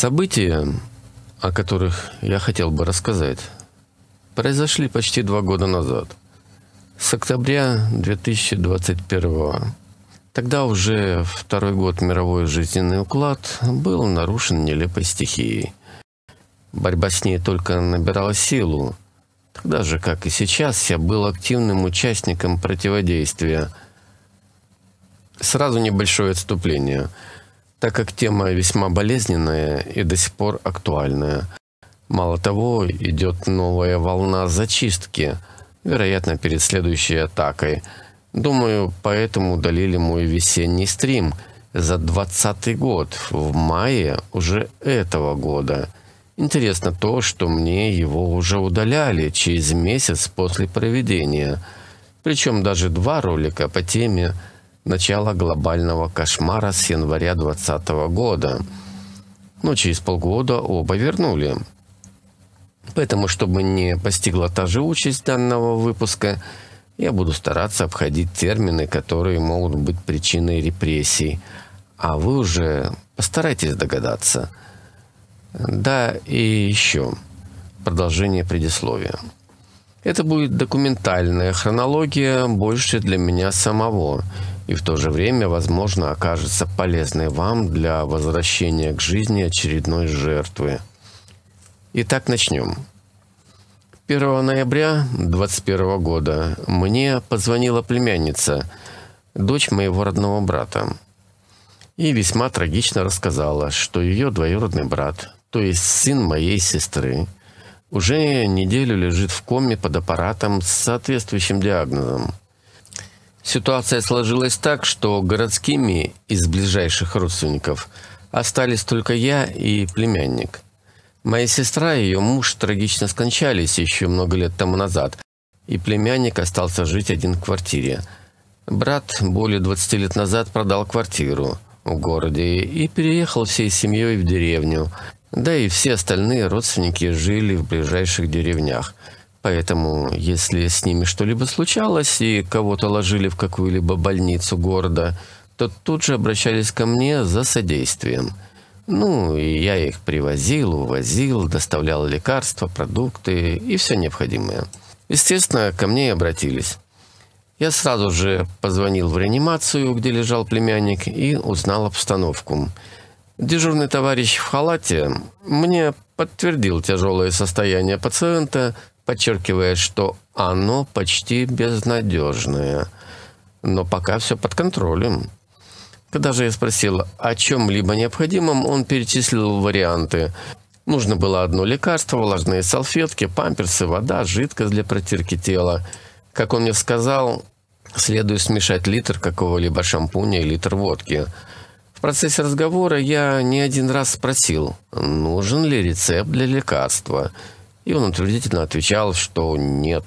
События, о которых я хотел бы рассказать, произошли почти два года назад, с октября 2021 Тогда уже второй год мировой жизненный уклад был нарушен нелепой стихией. Борьба с ней только набирала силу. Тогда же, как и сейчас, я был активным участником противодействия. Сразу небольшое отступление – так как тема весьма болезненная и до сих пор актуальная. Мало того, идет новая волна зачистки, вероятно, перед следующей атакой. Думаю, поэтому удалили мой весенний стрим за 20 год, в мае уже этого года. Интересно то, что мне его уже удаляли через месяц после проведения. Причем даже два ролика по теме – начала глобального кошмара с января 2020 года. Но ну, через полгода оба вернули. Поэтому, чтобы не постигла та же участь данного выпуска, я буду стараться обходить термины, которые могут быть причиной репрессий. А вы уже постарайтесь догадаться. Да, и еще. Продолжение предисловия. Это будет документальная хронология, больше для меня самого, и в то же время, возможно, окажется полезной вам для возвращения к жизни очередной жертвы. Итак, начнем. 1 ноября 2021 года мне позвонила племянница, дочь моего родного брата, и весьма трагично рассказала, что ее двоюродный брат, то есть сын моей сестры, уже неделю лежит в коме под аппаратом с соответствующим диагнозом – Ситуация сложилась так, что городскими из ближайших родственников остались только я и племянник. Моя сестра и ее муж трагично скончались еще много лет тому назад, и племянник остался жить один в квартире. Брат более 20 лет назад продал квартиру в городе и переехал всей семьей в деревню, да и все остальные родственники жили в ближайших деревнях – Поэтому, если с ними что-либо случалось и кого-то ложили в какую-либо больницу города, то тут же обращались ко мне за содействием. Ну, и я их привозил, увозил, доставлял лекарства, продукты и все необходимое. Естественно, ко мне и обратились. Я сразу же позвонил в реанимацию, где лежал племянник, и узнал обстановку. Дежурный товарищ в халате мне подтвердил тяжелое состояние пациента, подчеркивая, что оно почти безнадежное, но пока все под контролем. Когда же я спросил о чем-либо необходимом, он перечислил варианты. Нужно было одно лекарство, влажные салфетки, памперсы, вода, жидкость для протирки тела. Как он мне сказал, следует смешать литр какого-либо шампуня и литр водки. В процессе разговора я не один раз спросил, нужен ли рецепт для лекарства – и он утвердительно отвечал, что нет.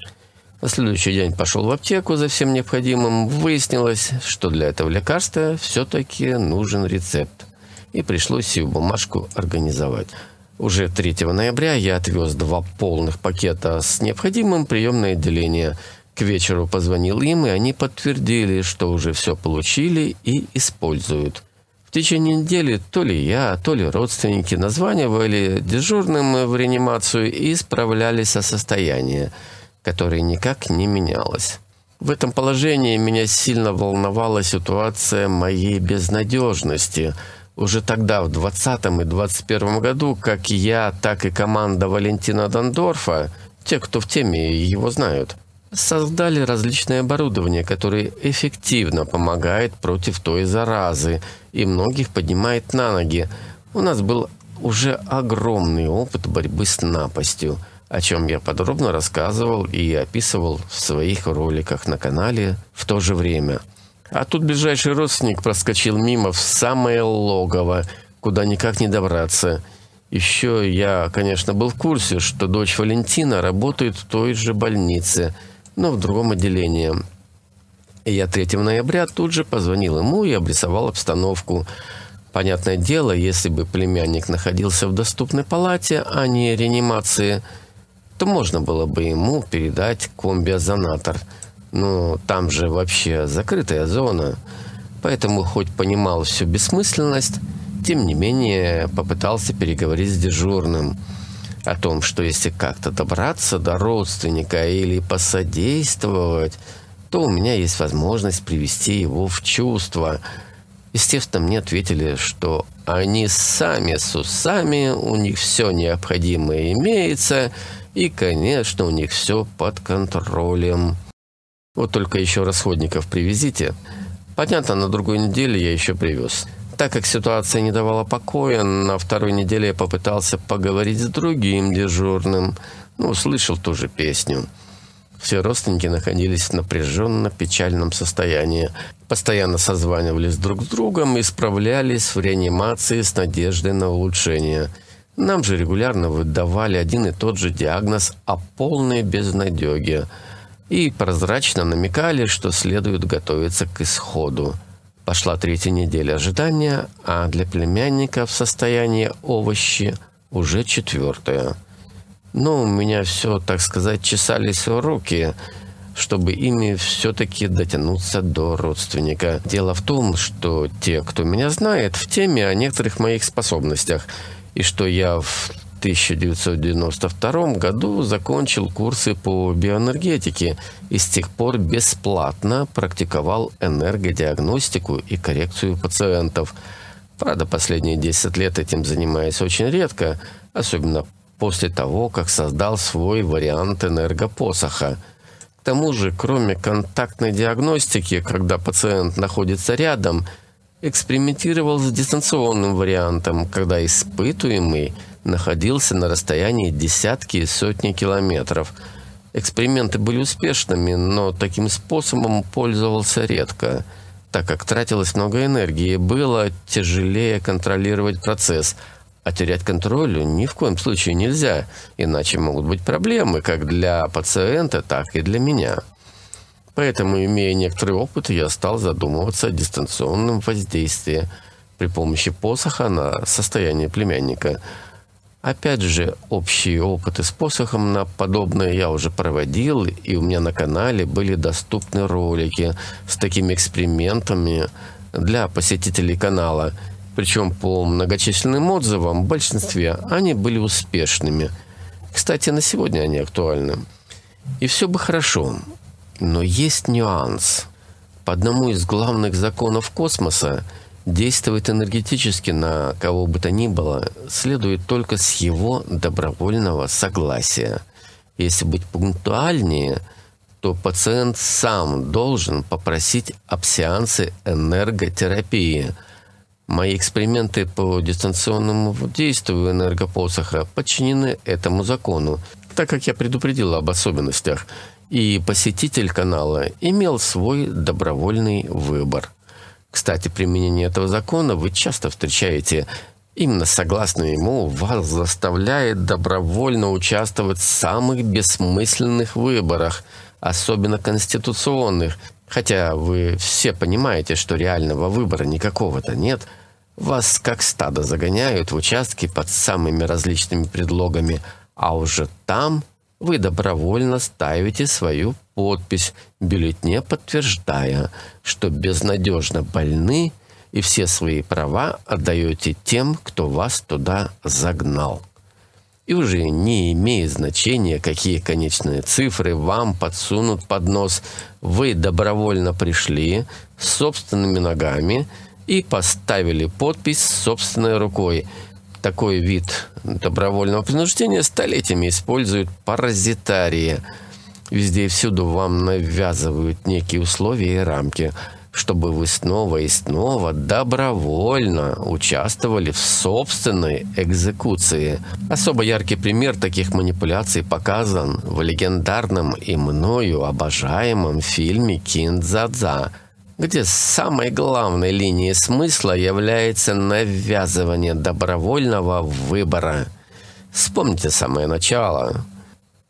На следующий день пошел в аптеку за всем необходимым. Выяснилось, что для этого лекарства все-таки нужен рецепт. И пришлось сию бумажку организовать. Уже 3 ноября я отвез два полных пакета с необходимым приемное отделение. К вечеру позвонил им, и они подтвердили, что уже все получили и используют. В течение недели то ли я, то ли родственники названивали дежурным в реанимацию и справлялись о состоянии, которое никак не менялось. В этом положении меня сильно волновала ситуация моей безнадежности. Уже тогда, в 20 и 21 году, как я, так и команда Валентина Дандорфа, те, кто в теме, его знают – создали различное оборудование, которое эффективно помогает против той заразы и многих поднимает на ноги. У нас был уже огромный опыт борьбы с напастью, о чем я подробно рассказывал и описывал в своих роликах на канале в то же время. А тут ближайший родственник проскочил мимо в самое логово, куда никак не добраться. Еще я, конечно, был в курсе, что дочь Валентина работает в той же больнице – но в другом отделении. И я 3 ноября тут же позвонил ему и обрисовал обстановку. Понятное дело, если бы племянник находился в доступной палате, а не реанимации, то можно было бы ему передать комбиозонатор. Но там же вообще закрытая зона. Поэтому, хоть понимал всю бессмысленность, тем не менее попытался переговорить с дежурным – о том, что если как-то добраться до родственника или посодействовать, то у меня есть возможность привести его в чувство. Естественно, мне ответили, что они сами с усами, у них все необходимое имеется, и, конечно, у них все под контролем. Вот только еще расходников привезите. Понятно, на другой неделе я еще привез так как ситуация не давала покоя, на второй неделе я попытался поговорить с другим дежурным. Ну, услышал ту же песню. Все родственники находились в напряженно-печальном состоянии. Постоянно созванивались друг с другом и справлялись в реанимации с надеждой на улучшение. Нам же регулярно выдавали один и тот же диагноз о полной безнадеге и прозрачно намекали, что следует готовиться к исходу. Пошла третья неделя ожидания, а для племянника в состоянии овощи уже четвертая. Но ну, у меня все, так сказать, чесались руки, чтобы ими все-таки дотянуться до родственника. Дело в том, что те, кто меня знает, в теме о некоторых моих способностях, и что я в 1992 году закончил курсы по биоэнергетике и с тех пор бесплатно практиковал энергодиагностику и коррекцию пациентов. Правда, последние 10 лет этим занимаюсь очень редко, особенно после того, как создал свой вариант энергопосоха. К тому же, кроме контактной диагностики, когда пациент находится рядом, экспериментировал с дистанционным вариантом, когда испытуемый – находился на расстоянии десятки и сотни километров. Эксперименты были успешными, но таким способом пользовался редко, так как тратилось много энергии, было тяжелее контролировать процесс – а терять контроль ни в коем случае нельзя, иначе могут быть проблемы как для пациента, так и для меня. Поэтому, имея некоторый опыт, я стал задумываться о дистанционном воздействии при помощи посоха на состояние племянника – Опять же, общие опыты с посохом на подобное я уже проводил, и у меня на канале были доступны ролики с такими экспериментами для посетителей канала. Причем по многочисленным отзывам в большинстве они были успешными. Кстати, на сегодня они актуальны. И все бы хорошо, но есть нюанс. По одному из главных законов космоса – Действовать энергетически на кого бы то ни было следует только с его добровольного согласия. Если быть пунктуальнее, то пациент сам должен попросить об сеансе энерготерапии. Мои эксперименты по дистанционному действию энергопосоха подчинены этому закону, так как я предупредил об особенностях, и посетитель канала имел свой добровольный выбор. Кстати, применение этого закона вы часто встречаете. Именно согласно ему вас заставляет добровольно участвовать в самых бессмысленных выборах, особенно конституционных, хотя вы все понимаете, что реального выбора никакого-то нет. Вас как стадо загоняют в участки под самыми различными предлогами, а уже там вы добровольно ставите свою подпись бюллетне, подтверждая, что безнадежно больны и все свои права отдаете тем, кто вас туда загнал. И уже не имеет значения, какие конечные цифры вам подсунут под нос, вы добровольно пришли собственными ногами и поставили подпись собственной рукой. Такой вид добровольного принуждения столетиями используют паразитарии – Везде и всюду вам навязывают некие условия и рамки, чтобы вы снова и снова добровольно участвовали в собственной экзекуции. Особо яркий пример таких манипуляций показан в легендарном и мною обожаемом фильме «Киндзадза», где самой главной линией смысла является навязывание добровольного выбора. Вспомните самое начало –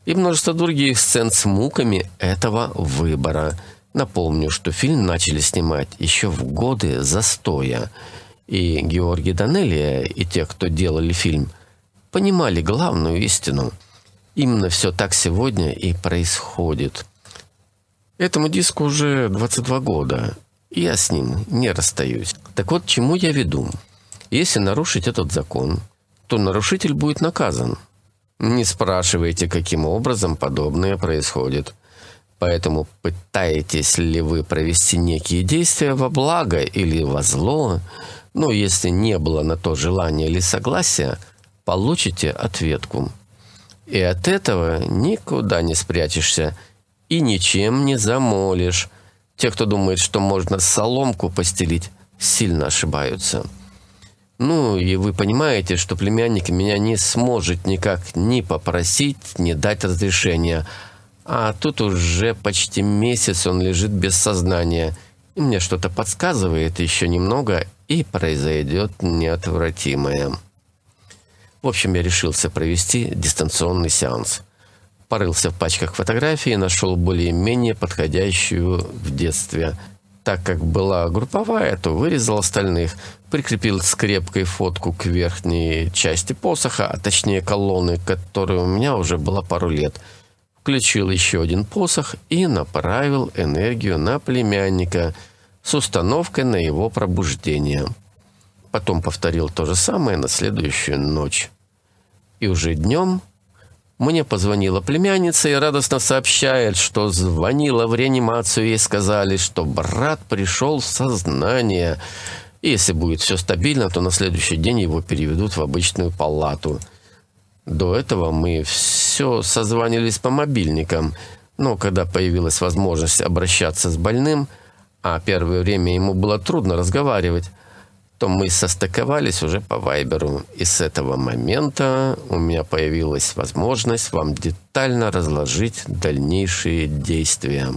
и множество других сцен с муками этого выбора. Напомню, что фильм начали снимать еще в годы застоя, и Георгий Данелия и те, кто делали фильм, понимали главную истину. Именно все так сегодня и происходит. Этому диску уже 22 года, и я с ним не расстаюсь. Так вот, чему я веду? Если нарушить этот закон, то нарушитель будет наказан – не спрашивайте, каким образом подобное происходит. Поэтому пытаетесь ли вы провести некие действия во благо или во зло, но ну, если не было на то желания или согласия, получите ответку. И от этого никуда не спрячешься и ничем не замолишь. Те, кто думает, что можно соломку постелить, сильно ошибаются. Ну, и вы понимаете, что племянник меня не сможет никак ни попросить, ни дать разрешения. А тут уже почти месяц он лежит без сознания. И мне что-то подсказывает еще немного, и произойдет неотвратимое. В общем, я решился провести дистанционный сеанс. Порылся в пачках фотографий и нашел более-менее подходящую в детстве. Так как была групповая, то вырезал остальных – прикрепил скрепкой фотку к верхней части посоха, а точнее колонны, которая у меня уже была пару лет. Включил еще один посох и направил энергию на племянника с установкой на его пробуждение. Потом повторил то же самое на следующую ночь. И уже днем мне позвонила племянница и радостно сообщает, что звонила в реанимацию и сказали, что брат пришел в сознание – и если будет все стабильно, то на следующий день его переведут в обычную палату. До этого мы все созванивались по мобильникам, но когда появилась возможность обращаться с больным, а первое время ему было трудно разговаривать, то мы состыковались уже по Вайберу. И с этого момента у меня появилась возможность вам детально разложить дальнейшие действия.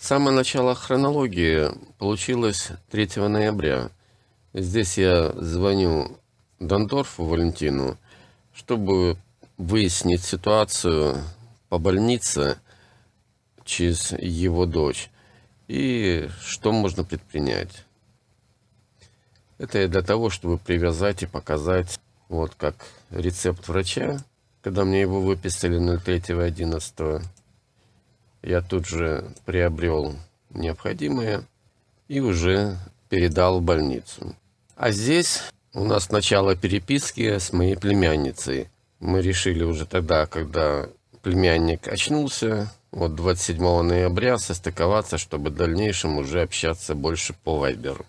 Самое начало хронологии получилось 3 ноября. Здесь я звоню Дондорфу Валентину, чтобы выяснить ситуацию по больнице через его дочь и что можно предпринять. Это я для того, чтобы привязать и показать, вот как рецепт врача, когда мне его выписали 03.11 я тут же приобрел необходимое и уже передал в больницу. А здесь у нас начало переписки с моей племянницей. Мы решили уже тогда, когда племянник очнулся, вот 27 ноября состыковаться, чтобы в дальнейшем уже общаться больше по Вайберу.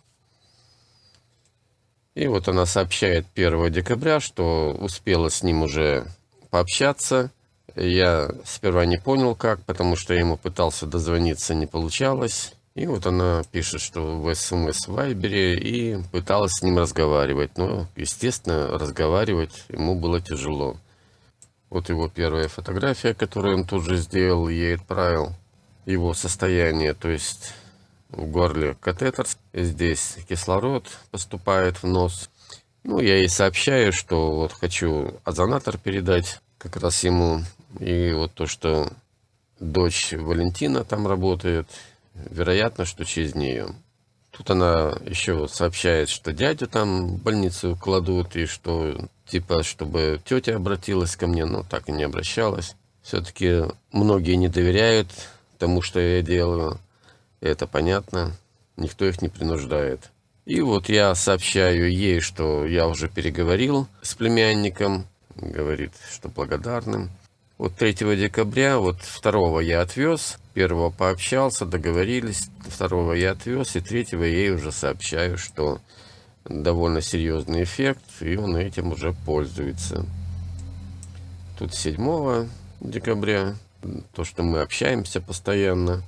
И вот она сообщает 1 декабря, что успела с ним уже пообщаться – я сперва не понял как, потому что я ему пытался дозвониться, не получалось. И вот она пишет, что в смс эм в Вайбере и пыталась с ним разговаривать. Но, естественно, разговаривать ему было тяжело. Вот его первая фотография, которую он тут же сделал, ей отправил. Его состояние, то есть в горле катетер, здесь кислород поступает в нос. Ну, я ей сообщаю, что вот хочу озонатор передать как раз ему. И вот то, что дочь Валентина там работает, вероятно, что через нее. Тут она еще сообщает, что дядю там в больницу кладут, и что типа, чтобы тетя обратилась ко мне, но так и не обращалась. Все-таки многие не доверяют тому, что я делаю. Это понятно. Никто их не принуждает. И вот я сообщаю ей, что я уже переговорил с племянником, говорит, что благодарным. Вот 3 декабря, вот 2 я отвез, 1 пообщался, договорились, 2 я отвез, и 3 я ей уже сообщаю, что довольно серьезный эффект, и он этим уже пользуется. Тут 7 декабря, то, что мы общаемся постоянно,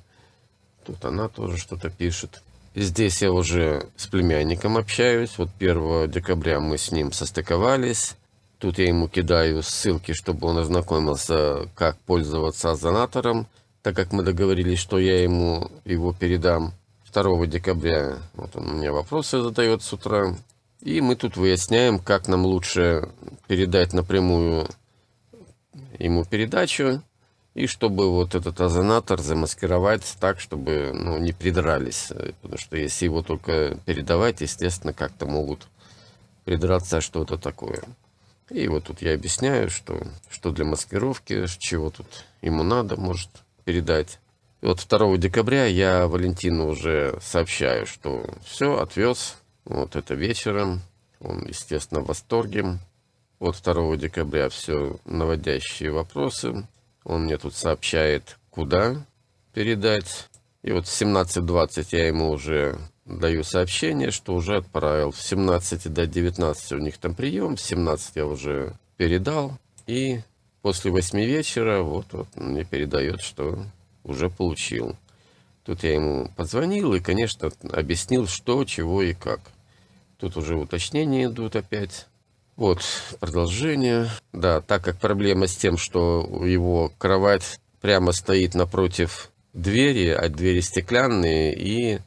тут она тоже что-то пишет. Здесь я уже с племянником общаюсь, вот 1 декабря мы с ним состыковались, Тут я ему кидаю ссылки, чтобы он ознакомился, как пользоваться озонатором, так как мы договорились, что я ему его передам 2 декабря. Вот он мне вопросы задает с утра. И мы тут выясняем, как нам лучше передать напрямую ему передачу, и чтобы вот этот озонатор замаскировать так, чтобы ну, не придрались. Потому что если его только передавать, естественно, как-то могут придраться что-то такое. И вот тут я объясняю, что, что для маскировки, чего тут ему надо, может передать. И вот 2 декабря я Валентину уже сообщаю, что все, отвез. Вот это вечером. Он, естественно, в восторге. Вот 2 декабря все наводящие вопросы. Он мне тут сообщает, куда передать. И вот в 17.20 я ему уже даю сообщение, что уже отправил. В 17 до 19 у них там прием, в 17 я уже передал. И после 8 вечера вот, вот мне передает, что уже получил. Тут я ему позвонил и, конечно, объяснил, что, чего и как. Тут уже уточнения идут опять. Вот, продолжение. Да, так как проблема с тем, что его кровать прямо стоит напротив двери, а двери стеклянные, и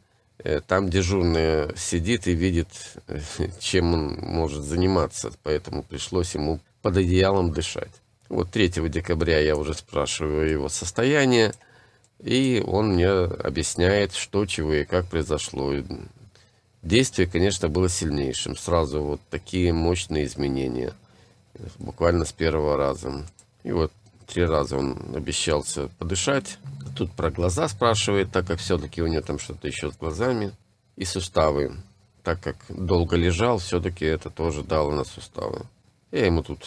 Э, там дежурный сидит и видит, чем он может заниматься, поэтому пришлось ему под одеялом дышать. Вот 3 декабря я уже спрашиваю его состояние, и он мне объясняет, что, чего и как произошло. Действие, конечно, было сильнейшим. Сразу вот такие мощные изменения. Буквально с первого раза. И вот Три раза он обещался подышать. Тут про глаза спрашивает, так как все-таки у него там что-то еще с глазами. И суставы. Так как долго лежал, все-таки это тоже дало на суставы. Я ему тут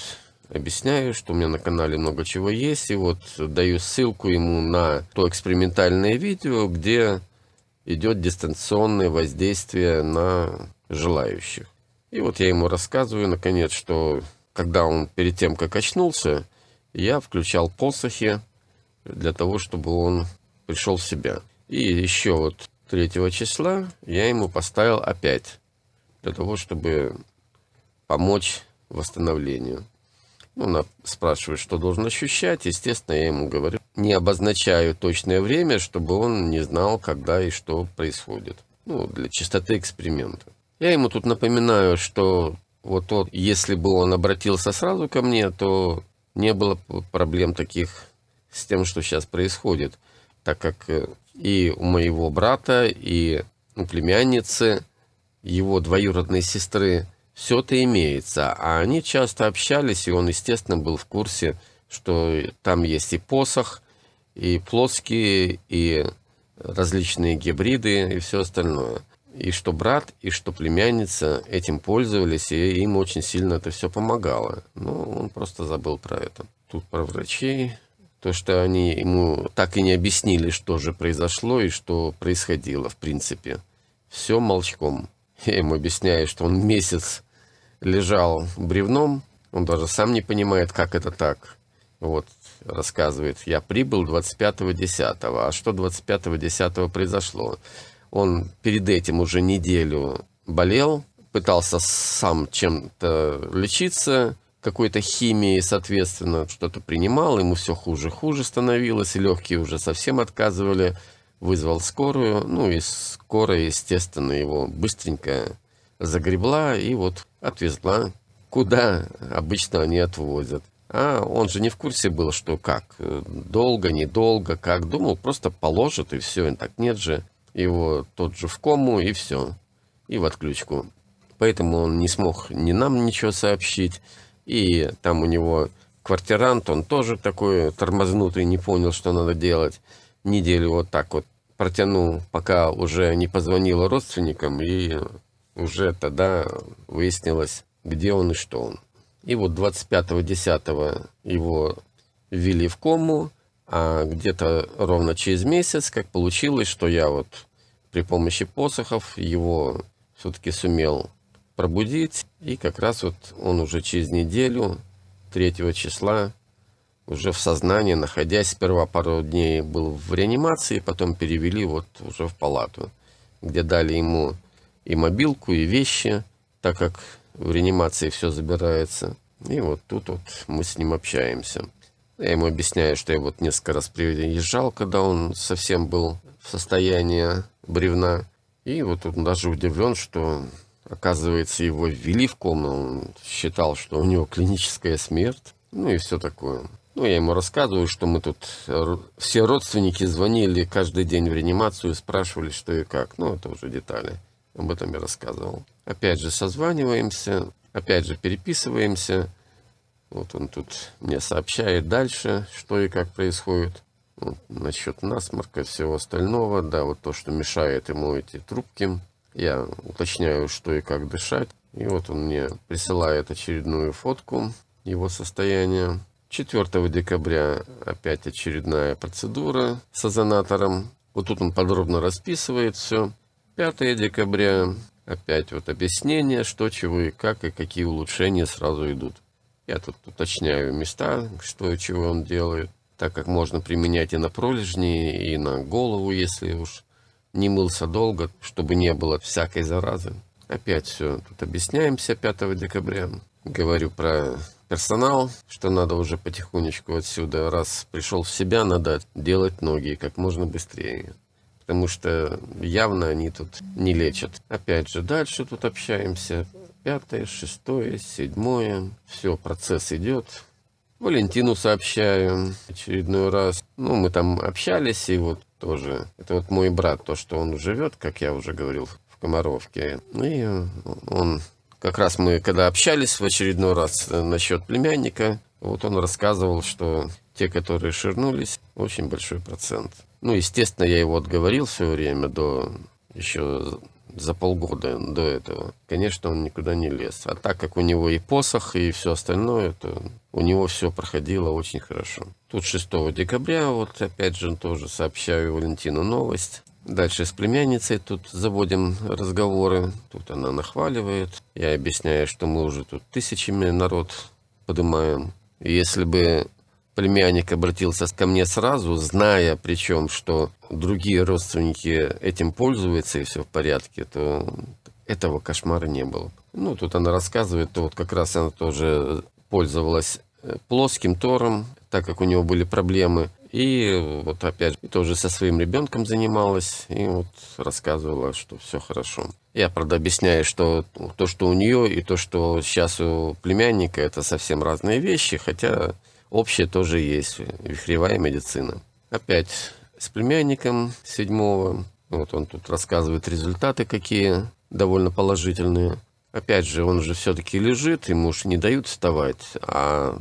объясняю, что у меня на канале много чего есть. И вот даю ссылку ему на то экспериментальное видео, где идет дистанционное воздействие на желающих. И вот я ему рассказываю, наконец, что когда он перед тем, как очнулся, я включал посохи для того, чтобы он пришел в себя. И еще вот 3 числа я ему поставил опять, для того, чтобы помочь восстановлению. Он ну, спрашивает, что должен ощущать. Естественно, я ему говорю, не обозначаю точное время, чтобы он не знал, когда и что происходит. Ну, для чистоты эксперимента. Я ему тут напоминаю, что вот тот, если бы он обратился сразу ко мне, то не было проблем таких с тем, что сейчас происходит, так как э, и у моего брата, и у племянницы, его двоюродной сестры, все это имеется. А они часто общались, и он, естественно, был в курсе, что там есть и посох, и плоские, и различные гибриды, и все остальное и что брат, и что племянница этим пользовались, и им очень сильно это все помогало. Но ну, он просто забыл про это. Тут про врачей. То, что они ему так и не объяснили, что же произошло и что происходило, в принципе. Все молчком. Я ему объясняю, что он месяц лежал бревном. Он даже сам не понимает, как это так. Вот, рассказывает, я прибыл 25-10. А что 25-10 произошло? Он перед этим уже неделю болел, пытался сам чем-то лечиться, какой-то химией, соответственно, что-то принимал, ему все хуже хуже становилось, и легкие уже совсем отказывали, вызвал скорую, ну и скорая, естественно, его быстренько загребла и вот отвезла, куда обычно они отвозят. А он же не в курсе был, что как, долго, недолго, как, думал, просто положат и все, и так нет же его тот же в кому и все, и в отключку. Поэтому он не смог ни нам ничего сообщить, и там у него квартирант, он тоже такой тормознутый, не понял, что надо делать. Неделю вот так вот протянул, пока уже не позвонил родственникам, и уже тогда выяснилось, где он и что он. И вот 25 10 его ввели в кому, а где-то ровно через месяц, как получилось, что я вот при помощи посохов его все-таки сумел пробудить. И как раз вот он уже через неделю, 3 числа, уже в сознании, находясь, сперва пару дней был в реанимации, потом перевели вот уже в палату, где дали ему и мобилку, и вещи, так как в реанимации все забирается. И вот тут вот мы с ним общаемся. Я ему объясняю, что я вот несколько раз приезжал, когда он совсем был в состоянии бревна. И вот он даже удивлен, что, оказывается, его ввели в кому. Он считал, что у него клиническая смерть. Ну и все такое. Ну, я ему рассказываю, что мы тут все родственники звонили каждый день в реанимацию, спрашивали, что и как. Ну, это уже детали. Об этом я рассказывал. Опять же созваниваемся, опять же переписываемся. Вот он тут мне сообщает дальше, что и как происходит. Вот, насчет насморка, всего остального. Да, вот то, что мешает ему эти трубки. Я уточняю, что и как дышать. И вот он мне присылает очередную фотку его состояния. 4 декабря опять очередная процедура с озонатором. Вот тут он подробно расписывает все. 5 декабря опять вот объяснение, что, чего и как, и какие улучшения сразу идут. Я тут уточняю места, что и чего он делает, так как можно применять и на пролежни, и на голову, если уж не мылся долго, чтобы не было всякой заразы. Опять все, тут объясняемся 5 декабря. Говорю про персонал, что надо уже потихонечку отсюда, раз пришел в себя, надо делать ноги как можно быстрее. Потому что явно они тут не лечат. Опять же, дальше тут общаемся пятое, шестое, седьмое. Все, процесс идет. Валентину сообщаю очередной раз. Ну, мы там общались, и вот тоже. Это вот мой брат, то, что он живет, как я уже говорил, в Комаровке. Ну, и он... Как раз мы, когда общались в очередной раз э, насчет племянника, вот он рассказывал, что те, которые ширнулись, очень большой процент. Ну, естественно, я его отговорил все время до еще за полгода до этого. Конечно, он никуда не лез. А так как у него и посох, и все остальное, то у него все проходило очень хорошо. Тут 6 декабря, вот опять же тоже сообщаю Валентину новость. Дальше с племянницей тут заводим разговоры. Тут она нахваливает. Я объясняю, что мы уже тут тысячами народ поднимаем. Если бы Племянник обратился ко мне сразу, зная причем, что другие родственники этим пользуются и все в порядке, то этого кошмара не было. Ну, тут она рассказывает, то вот как раз она тоже пользовалась э, плоским тором, так как у него были проблемы. И вот опять же, тоже со своим ребенком занималась, и вот рассказывала, что все хорошо. Я, правда, объясняю, что то, что у нее, и то, что сейчас у племянника, это совсем разные вещи, хотя Общее тоже есть, вихревая медицина. Опять с племянником седьмого, вот он тут рассказывает результаты какие, довольно положительные. Опять же, он же все-таки лежит, ему уж не дают вставать, а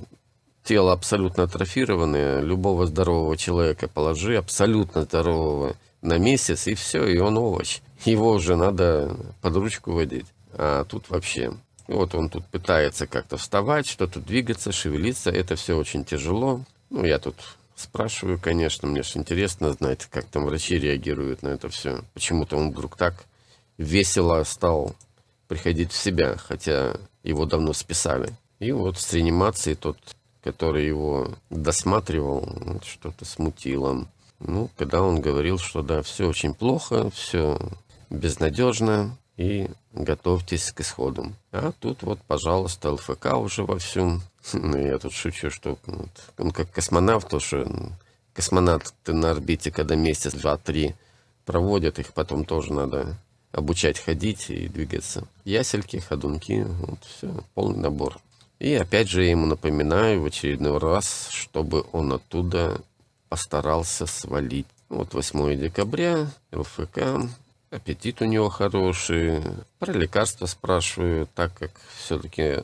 тело абсолютно атрофированное, любого здорового человека положи, абсолютно здорового, на месяц, и все, и он овощ. Его уже надо под ручку водить. А тут вообще вот он тут пытается как-то вставать, что-то двигаться, шевелиться. Это все очень тяжело. Ну, я тут спрашиваю, конечно, мне же интересно знать, как там врачи реагируют на это все. Почему-то он вдруг так весело стал приходить в себя, хотя его давно списали. И вот с реанимацией тот, который его досматривал, что-то смутило. Ну, когда он говорил, что да, все очень плохо, все безнадежно, и готовьтесь к исходу. А тут вот, пожалуйста, ЛФК уже во всем. Ну, я тут шучу, что вот, он как космонавт уже. Космонавты на орбите, когда месяц, два, три проводят, их потом тоже надо обучать ходить и двигаться. Ясельки, ходунки, вот все, полный набор. И опять же я ему напоминаю в очередной раз, чтобы он оттуда постарался свалить. Вот 8 декабря, ЛФК, аппетит у него хороший. Про лекарства спрашиваю, так как все-таки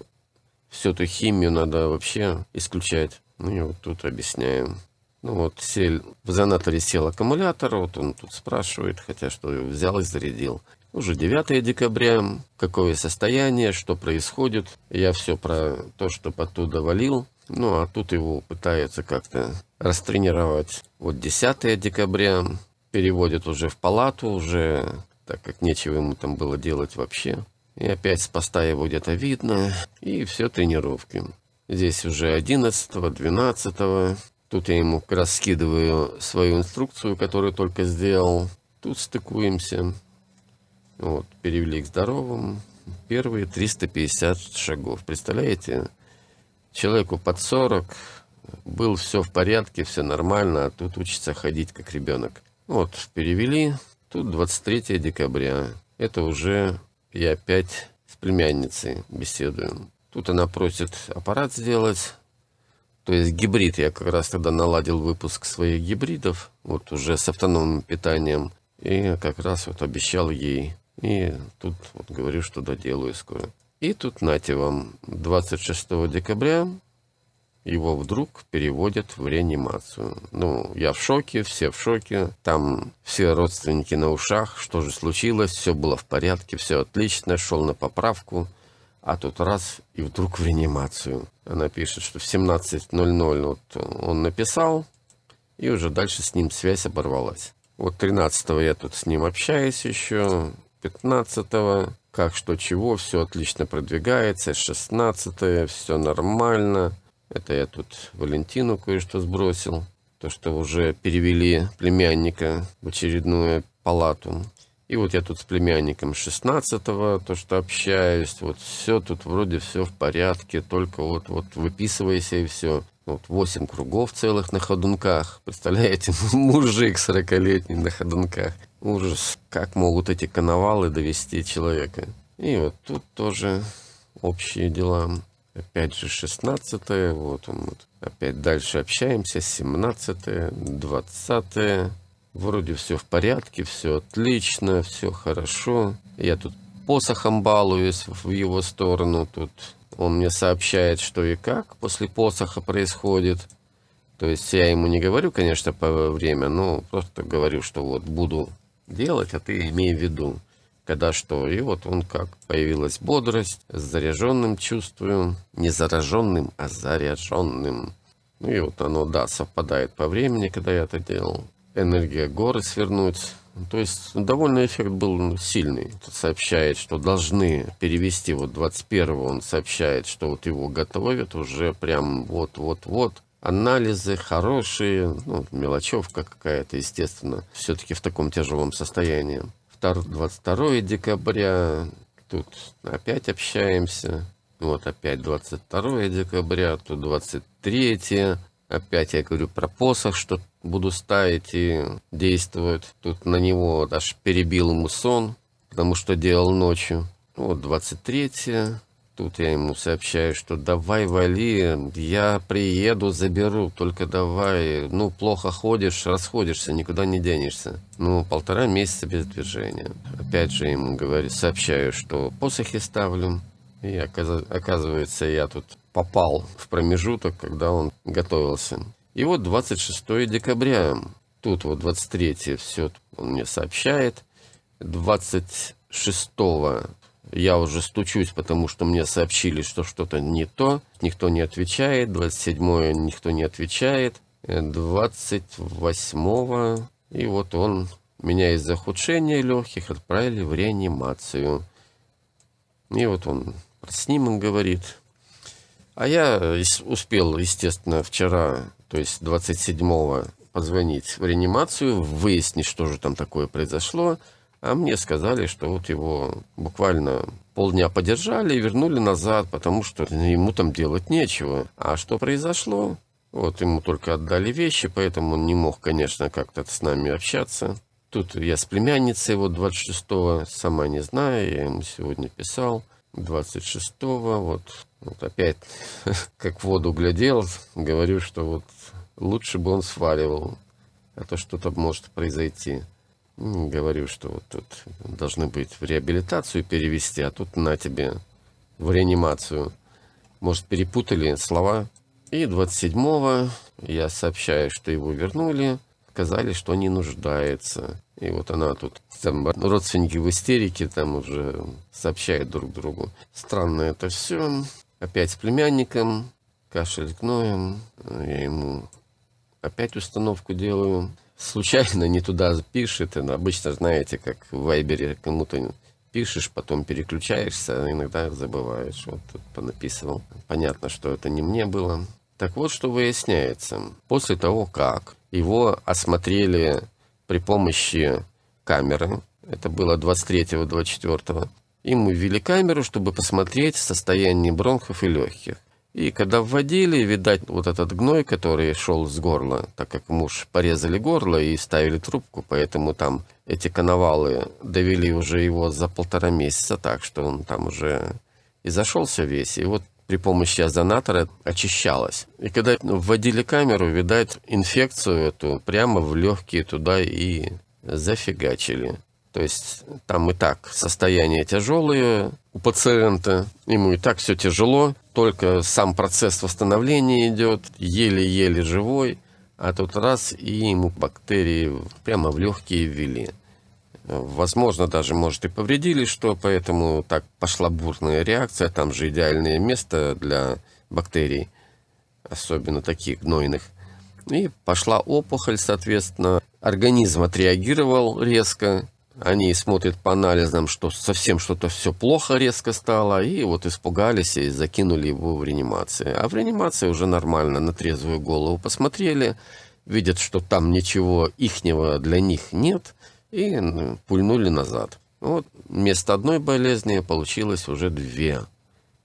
всю эту химию надо вообще исключать. Ну, я вот тут объясняем Ну вот, сел в зонаторе сел аккумулятор, вот он тут спрашивает, хотя что взял и зарядил. Уже 9 декабря, какое состояние, что происходит. Я все про то, что оттуда валил. Ну, а тут его пытаются как-то растренировать. Вот 10 декабря, переводят уже в палату, уже так как нечего ему там было делать вообще. И опять с поста его где-то видно, и все тренировки. Здесь уже 11 12 -го. Тут я ему как раз скидываю свою инструкцию, которую только сделал. Тут стыкуемся. Вот, перевели к здоровым. Первые 350 шагов. Представляете? Человеку под 40, был все в порядке, все нормально, а тут учится ходить как ребенок. Вот, перевели. Тут 23 декабря. Это уже я опять с племянницей беседую. Тут она просит аппарат сделать. То есть гибрид. Я как раз тогда наладил выпуск своих гибридов. Вот уже с автономным питанием. И как раз вот обещал ей. И тут вот говорю, что доделаю скоро. И тут нате вам 26 декабря его вдруг переводят в реанимацию. Ну, я в шоке, все в шоке. Там все родственники на ушах, что же случилось, все было в порядке, все отлично, шел на поправку. А тут раз и вдруг в реанимацию. Она пишет, что в 17.00 вот он написал, и уже дальше с ним связь оборвалась. Вот 13 я тут с ним общаюсь еще, 15 как что чего, все отлично продвигается, 16 все нормально, это я тут Валентину кое-что сбросил. То, что уже перевели племянника в очередную палату. И вот я тут с племянником 16-го, то, что общаюсь, вот все, тут вроде все в порядке, только вот, вот выписывайся и все. Вот 8 кругов целых на ходунках. Представляете, мужик 40-летний на ходунках. Ужас, как могут эти коновалы довести человека. И вот тут тоже общие дела опять же 16 вот он вот. опять дальше общаемся 17 20 вроде все в порядке все отлично все хорошо я тут посохом балуюсь в его сторону тут он мне сообщает что и как после посоха происходит то есть я ему не говорю конечно по время но просто говорю что вот буду делать а ты имей в виду когда что. И вот он как. Появилась бодрость, с заряженным чувствую, не зараженным, а заряженным. Ну и вот оно, да, совпадает по времени, когда я это делал. Энергия горы свернуть. То есть довольно эффект был ну, сильный. Тут сообщает, что должны перевести вот 21-го. Он сообщает, что вот его готовят уже прям вот-вот-вот. Анализы хорошие, ну, мелочевка какая-то, естественно, все-таки в таком тяжелом состоянии. 22, декабря. Тут опять общаемся. Вот опять 22 декабря, тут 23. Опять я говорю про посох, что буду ставить и действует. Тут на него даже перебил ему сон, потому что делал ночью. Вот 23 Тут я ему сообщаю, что давай вали, я приеду, заберу, только давай. Ну, плохо ходишь, расходишься, никуда не денешься. Ну, полтора месяца без движения. Опять же ему говорю, сообщаю, что посохи ставлю. И оказывается, я тут попал в промежуток, когда он готовился. И вот 26 декабря, тут вот 23 все он мне сообщает. 26 я уже стучусь, потому что мне сообщили, что что-то не то, никто не отвечает, 27-е никто не отвечает, 28-го, э, и вот он, меня из-за ухудшения легких отправили в реанимацию. И вот он с ним говорит. А я успел, естественно, вчера, то есть 27-го, позвонить в реанимацию, выяснить, что же там такое произошло, а мне сказали, что вот его буквально полдня подержали и вернули назад, потому что ему там делать нечего. А что произошло? Вот ему только отдали вещи, поэтому он не мог, конечно, как-то с нами общаться. Тут я с племянницей его 26-го, сама не знаю, я ему сегодня писал. 26-го, вот, вот опять как в воду глядел, говорю, что вот лучше бы он сваливал, а то что-то может произойти говорю, что вот тут должны быть в реабилитацию перевести, а тут на тебе в реанимацию. Может, перепутали слова. И 27-го я сообщаю, что его вернули, сказали, что не нуждается. И вот она тут, там, родственники в истерике, там уже сообщают друг другу. Странно это все. Опять с племянником, кашель гноем. Я ему опять установку делаю случайно не туда пишет. Обычно, знаете, как в Вайбере кому-то пишешь, потом переключаешься, а иногда забываешь. Вот тут понаписывал. Понятно, что это не мне было. Так вот, что выясняется. После того, как его осмотрели при помощи камеры, это было 23-24, им увели камеру, чтобы посмотреть состояние бронхов и легких. И когда вводили, видать, вот этот гной, который шел с горла, так как муж порезали горло и ставили трубку, поэтому там эти коновалы довели уже его за полтора месяца, так что он там уже и зашелся весь. И вот при помощи озонатора очищалось. И когда вводили камеру, видать, инфекцию эту прямо в легкие туда и зафигачили. То есть там и так состояние тяжелое у пациента, ему и так все тяжело, только сам процесс восстановления идет, еле-еле живой, а тут раз и ему бактерии прямо в легкие ввели. Возможно, даже, может, и повредили, что поэтому так пошла бурная реакция, там же идеальное место для бактерий, особенно таких гнойных. И пошла опухоль, соответственно, организм отреагировал резко, они смотрят по анализам, что совсем что-то все плохо резко стало, и вот испугались и закинули его в реанимации. А в реанимации уже нормально, на трезвую голову посмотрели, видят, что там ничего ихнего для них нет, и ну, пульнули назад. Вот вместо одной болезни получилось уже две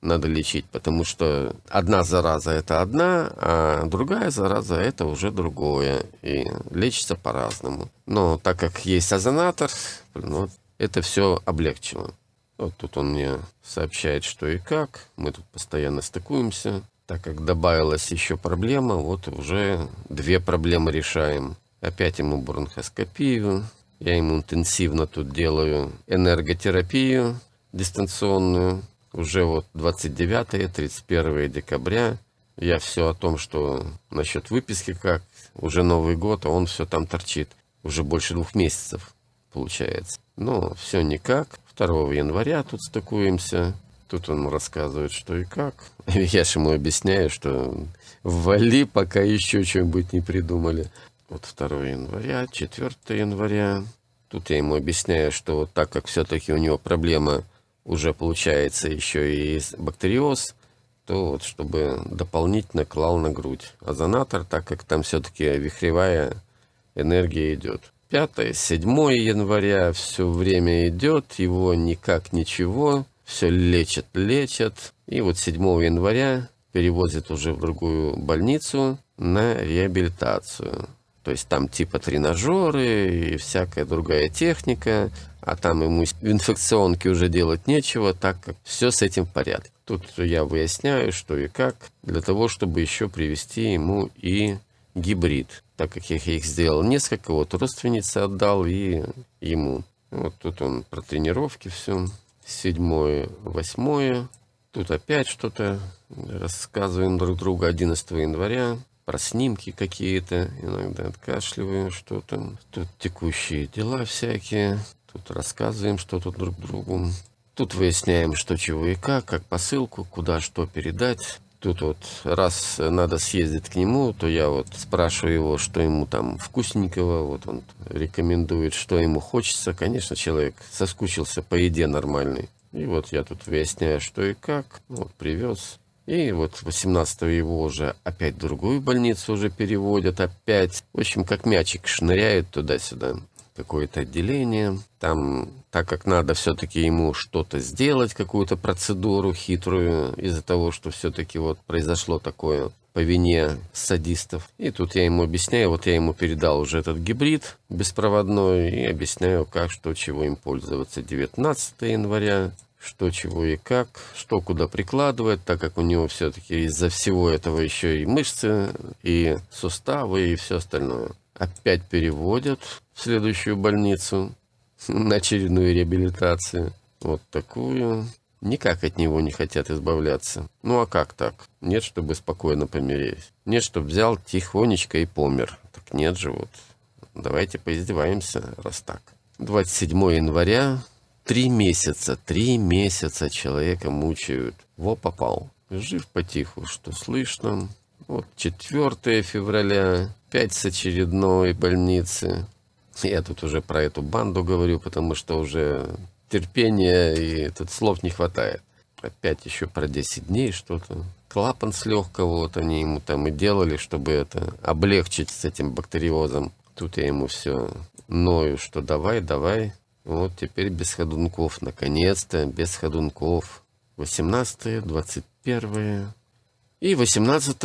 надо лечить, потому что одна зараза это одна, а другая зараза это уже другое, и лечится по-разному. Но так как есть озонатор, ну, это все облегчило. Вот тут он мне сообщает, что и как, мы тут постоянно стыкуемся, так как добавилась еще проблема, вот уже две проблемы решаем. Опять ему бронхоскопию, я ему интенсивно тут делаю энерготерапию дистанционную, уже вот 29-31 декабря, я все о том, что насчет выписки как, уже Новый год, а он все там торчит. Уже больше двух месяцев получается. Но все никак. 2 января тут стыкуемся. Тут он рассказывает, что и как. Я же ему объясняю, что вали, пока еще что-нибудь не придумали. Вот 2 января, 4 января. Тут я ему объясняю, что так как все-таки у него проблема уже получается еще и бактериоз, то вот чтобы дополнительно клал на грудь озонатор, а так как там все-таки вихревая энергия идет. 5, 7 января все время идет, его никак ничего, все лечат, лечат. И вот 7 января перевозят уже в другую больницу на реабилитацию. То есть там типа тренажеры и всякая другая техника, а там ему в инфекционке уже делать нечего, так как все с этим в порядке. Тут я выясняю, что и как, для того, чтобы еще привести ему и гибрид, так как я их сделал несколько, вот родственница отдал и ему. Вот тут он про тренировки все, седьмое, восьмое, тут опять что-то, рассказываем друг другу 11 января, про снимки какие-то, иногда откашливаем что-то. Тут текущие дела всякие, тут рассказываем что-то друг другу. Тут выясняем, что чего и как, как посылку, куда что передать. Тут вот раз надо съездить к нему, то я вот спрашиваю его, что ему там вкусненького, вот он рекомендует, что ему хочется. Конечно, человек соскучился по еде нормальной. И вот я тут выясняю, что и как. Вот привез. И вот 18 го его уже опять в другую больницу уже переводят, опять. В общем, как мячик шныряет туда-сюда какое-то отделение. Там, так как надо все-таки ему что-то сделать, какую-то процедуру хитрую, из-за того, что все-таки вот произошло такое по вине садистов. И тут я ему объясняю, вот я ему передал уже этот гибрид беспроводной и объясняю, как, что, чего им пользоваться. 19 января что, чего и как, что куда прикладывать, так как у него все-таки из-за всего этого еще и мышцы, и суставы, и все остальное. Опять переводят в следующую больницу на очередную реабилитацию. Вот такую. Никак от него не хотят избавляться. Ну а как так? Нет, чтобы спокойно помереть. Нет, чтобы взял тихонечко и помер. Так нет же вот. Давайте поиздеваемся, раз так. 27 января Три месяца, три месяца человека мучают. Во попал. Жив потиху, что слышно. Вот 4 февраля, опять с очередной больницы. Я тут уже про эту банду говорю, потому что уже терпения и тут слов не хватает. Опять еще про 10 дней что-то. Клапан с легкого, вот они ему там и делали, чтобы это облегчить с этим бактериозом. Тут я ему все ною, что давай, давай. Вот теперь без ходунков, наконец-то, без ходунков. 18, 21 и 18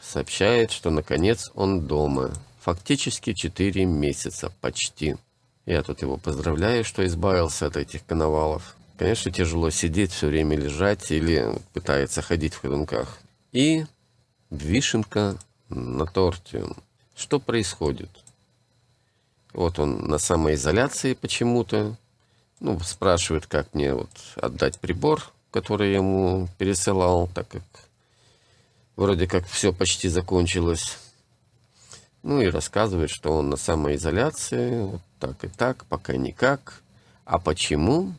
сообщает, что наконец он дома. Фактически 4 месяца, почти. Я тут его поздравляю, что избавился от этих коновалов. Конечно, тяжело сидеть, все время лежать или пытается ходить в ходунках. И вишенка на торте. Что происходит? Вот он на самоизоляции почему-то. Ну, спрашивает, как мне вот отдать прибор, который я ему пересылал, так как вроде как все почти закончилось. Ну и рассказывает, что он на самоизоляции, вот так и так, пока никак. А почему?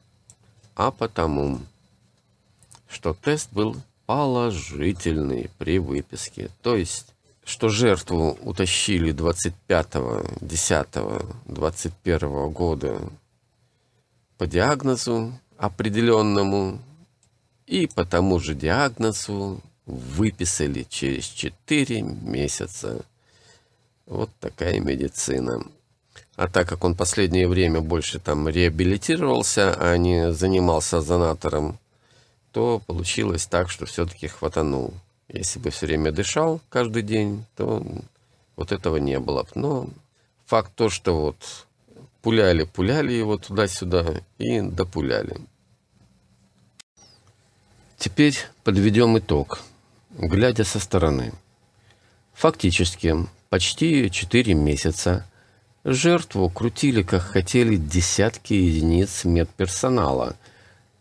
А потому, что тест был положительный при выписке. То есть что жертву утащили 25-10-21 года по диагнозу определенному, и по тому же диагнозу выписали через 4 месяца. Вот такая медицина. А так как он последнее время больше там реабилитировался, а не занимался занатором, то получилось так, что все-таки хватанул. Если бы все время дышал каждый день, то вот этого не было. Но факт то, что вот пуляли, пуляли его туда-сюда и допуляли. Теперь подведем итог, глядя со стороны. Фактически, почти 4 месяца жертву крутили, как хотели, десятки единиц медперсонала,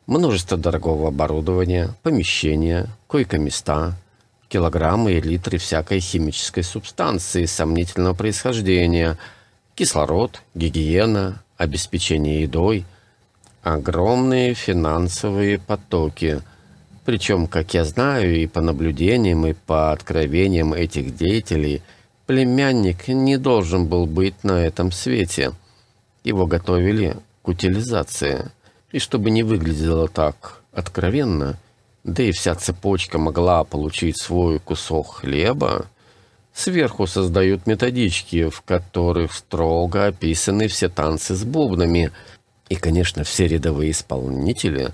множество дорогого оборудования, помещения, койко-места – килограммы и литры всякой химической субстанции сомнительного происхождения, кислород, гигиена, обеспечение едой, огромные финансовые потоки. Причем, как я знаю, и по наблюдениям, и по откровениям этих деятелей, племянник не должен был быть на этом свете. Его готовили к утилизации. И чтобы не выглядело так откровенно – да и вся цепочка могла получить свой кусок хлеба, сверху создают методички, в которых строго описаны все танцы с бубнами, и, конечно, все рядовые исполнители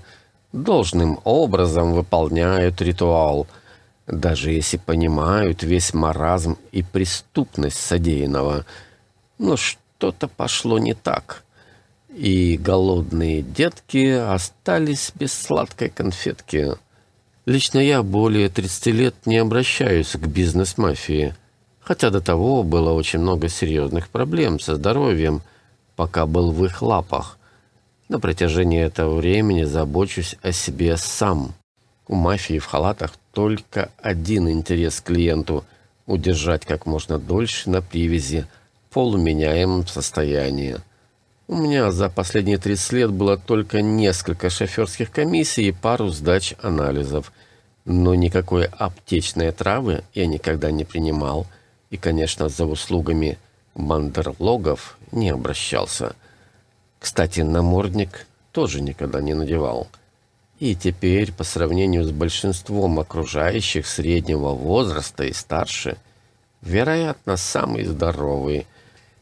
должным образом выполняют ритуал, даже если понимают весь маразм и преступность содеянного. Но что-то пошло не так, и голодные детки остались без сладкой конфетки – Лично я более 30 лет не обращаюсь к бизнес-мафии, хотя до того было очень много серьезных проблем со здоровьем, пока был в их лапах. На протяжении этого времени забочусь о себе сам. У мафии в халатах только один интерес клиенту – удержать как можно дольше на привязи в полуменяемом состоянии – у меня за последние 30 лет было только несколько шоферских комиссий и пару сдач анализов. Но никакой аптечной травы я никогда не принимал и, конечно, за услугами бандерлогов не обращался. Кстати, намордник тоже никогда не надевал. И теперь, по сравнению с большинством окружающих среднего возраста и старше, вероятно, самый здоровый –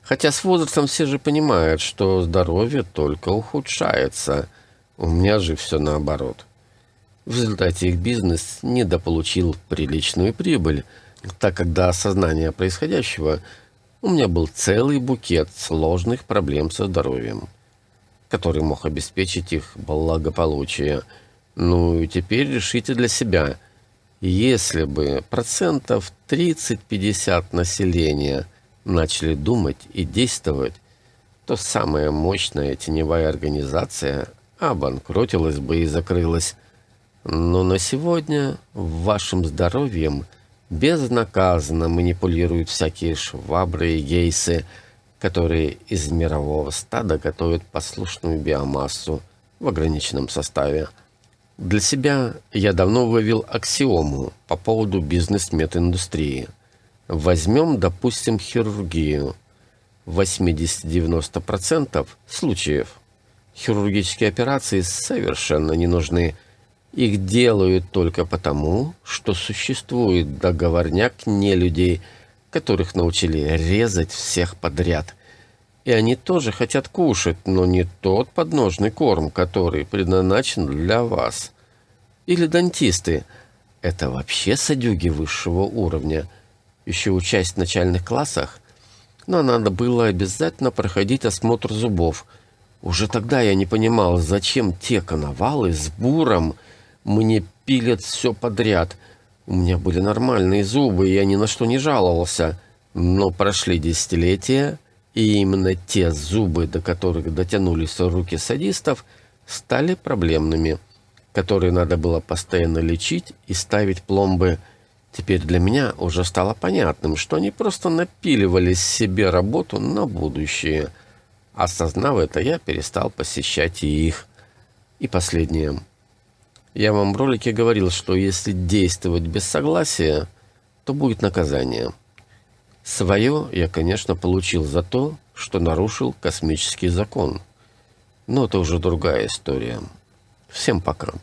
Хотя с возрастом все же понимают, что здоровье только ухудшается. У меня же все наоборот. В результате их бизнес недополучил приличную прибыль, так как до осознания происходящего у меня был целый букет сложных проблем со здоровьем, который мог обеспечить их благополучие. Ну и теперь решите для себя, если бы процентов 30-50 населения – начали думать и действовать, то самая мощная теневая организация обанкротилась бы и закрылась. Но на сегодня вашим здоровьем безнаказанно манипулируют всякие швабры и гейсы, которые из мирового стада готовят послушную биомассу в ограниченном составе. Для себя я давно вывел аксиому по поводу бизнес-мединдустрии индустрии. Возьмем, допустим, хирургию. 80-90% случаев хирургические операции совершенно не нужны. Их делают только потому, что существует договорняк не людей, которых научили резать всех подряд. И они тоже хотят кушать, но не тот подножный корм, который предназначен для вас. Или дантисты. Это вообще садюги высшего уровня – еще участь в начальных классах, но надо было обязательно проходить осмотр зубов. Уже тогда я не понимал, зачем те коновалы с буром мне пилят все подряд. У меня были нормальные зубы, я ни на что не жаловался. Но прошли десятилетия, и именно те зубы, до которых дотянулись руки садистов, стали проблемными, которые надо было постоянно лечить и ставить пломбы – Теперь для меня уже стало понятным, что они просто напиливали себе работу на будущее. Осознав это, я перестал посещать и их. И последнее. Я вам в ролике говорил, что если действовать без согласия, то будет наказание. Свое я, конечно, получил за то, что нарушил космический закон. Но это уже другая история. Всем пока.